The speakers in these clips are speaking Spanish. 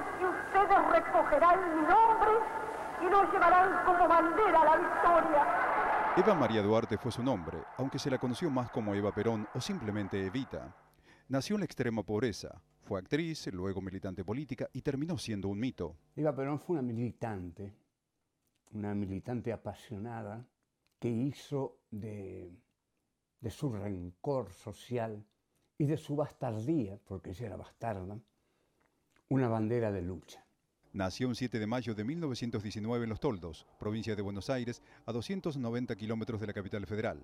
que ustedes recogerán mi nombre y nos llevarán como bandera la victoria. Eva María Duarte fue su nombre, aunque se la conoció más como Eva Perón o simplemente Evita. Nació en la extrema pobreza, fue actriz, luego militante política y terminó siendo un mito. Eva Perón fue una militante, una militante apasionada que hizo de, de su rencor social y de su bastardía, porque ella era bastarda, una bandera de lucha. Nació un 7 de mayo de 1919 en Los Toldos, provincia de Buenos Aires, a 290 kilómetros de la capital federal.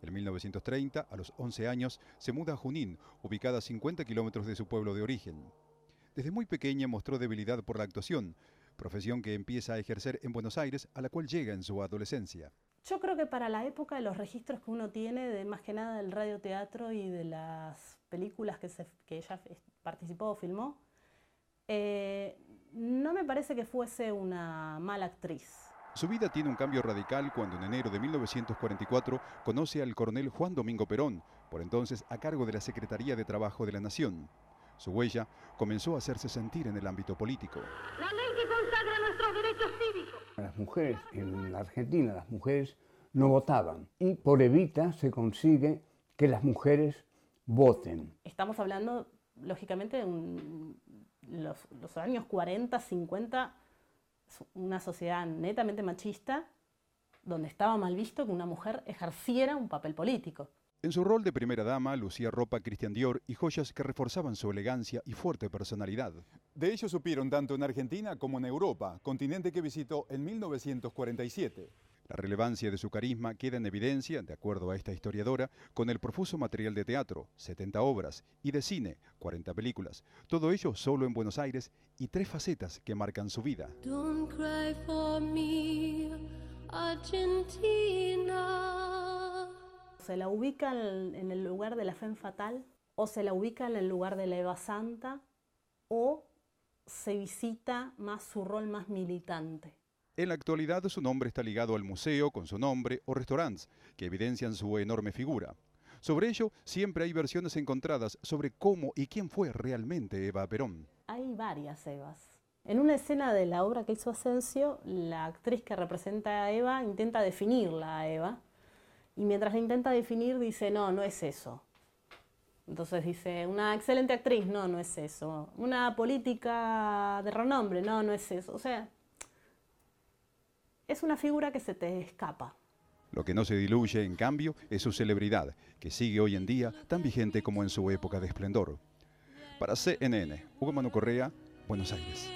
En 1930, a los 11 años, se muda a Junín, ubicada a 50 kilómetros de su pueblo de origen. Desde muy pequeña mostró debilidad por la actuación, profesión que empieza a ejercer en Buenos Aires, a la cual llega en su adolescencia. Yo creo que para la época de los registros que uno tiene, de más que nada del radioteatro y de las películas que, que ella participó o filmó, eh, no me parece que fuese una mala actriz. Su vida tiene un cambio radical cuando en enero de 1944 conoce al coronel Juan Domingo Perón, por entonces a cargo de la Secretaría de Trabajo de la Nación. Su huella comenzó a hacerse sentir en el ámbito político. La ley que consagra nuestros derechos cívicos. Las mujeres en la Argentina, las mujeres no votaban y por Evita se consigue que las mujeres voten. Estamos hablando, lógicamente, de un los, años 40, 50, una sociedad netamente machista, donde estaba mal visto que una mujer ejerciera un papel político. En su rol de primera dama, lucía ropa Christian Dior y joyas que reforzaban su elegancia y fuerte personalidad. De ello supieron tanto en Argentina como en Europa, continente que visitó en 1947. La relevancia de su carisma queda en evidencia, de acuerdo a esta historiadora, con el profuso material de teatro, 70 obras, y de cine, 40 películas. Todo ello solo en Buenos Aires y tres facetas que marcan su vida. Se la ubica en el lugar de la fe fatal, o se la ubica en el lugar de la Eva Santa, o se visita más su rol más militante. En la actualidad su nombre está ligado al museo con su nombre o restaurantes que evidencian su enorme figura. Sobre ello, siempre hay versiones encontradas sobre cómo y quién fue realmente Eva Perón. Hay varias Evas. En una escena de la obra que hizo Asensio, la actriz que representa a Eva intenta definirla a Eva y mientras la intenta definir dice, no, no es eso. Entonces dice, una excelente actriz, no, no es eso. Una política de renombre, no, no es eso. O sea, es una figura que se te escapa. Lo que no se diluye, en cambio, es su celebridad, que sigue hoy en día tan vigente como en su época de esplendor. Para CNN, Hugo Mano Correa, Buenos Aires.